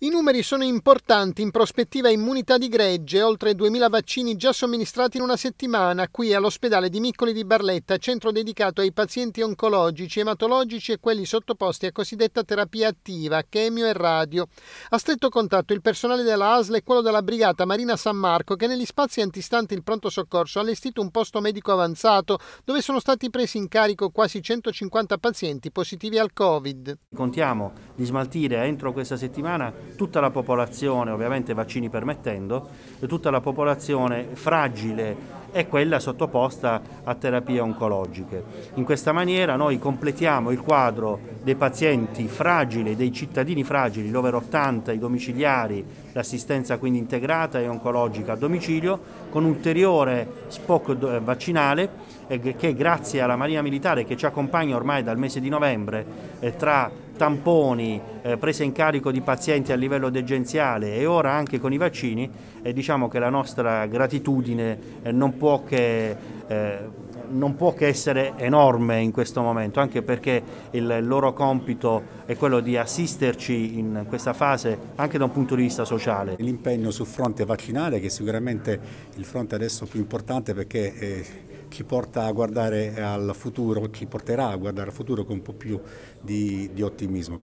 I numeri sono importanti, in prospettiva immunità di gregge, oltre 2.000 vaccini già somministrati in una settimana qui all'ospedale di Miccoli di Barletta, centro dedicato ai pazienti oncologici, ematologici e quelli sottoposti a cosiddetta terapia attiva, chemio e radio. A stretto contatto il personale della ASL e quello della Brigata Marina San Marco che negli spazi antistanti il pronto soccorso ha allestito un posto medico avanzato dove sono stati presi in carico quasi 150 pazienti positivi al Covid. Contiamo di smaltire entro questa settimana tutta la popolazione, ovviamente vaccini permettendo, tutta la popolazione fragile è quella sottoposta a terapie oncologiche. In questa maniera noi completiamo il quadro dei pazienti fragili, dei cittadini fragili, l'over 80, i domiciliari, l'assistenza quindi integrata e oncologica a domicilio, con ulteriore SPOC eh, vaccinale che grazie alla Marina Militare che ci accompagna ormai dal mese di novembre eh, tra tamponi, eh, presa in carico di pazienti a livello degenziale e ora anche con i vaccini, eh, diciamo che la nostra gratitudine non può che eh, non può che essere enorme in questo momento, anche perché il loro compito è quello di assisterci in questa fase anche da un punto di vista sociale. L'impegno sul fronte vaccinale, che è sicuramente il fronte adesso più importante perché eh, ci porta a guardare al futuro, ci porterà a guardare al futuro con un po' più di, di ottimismo.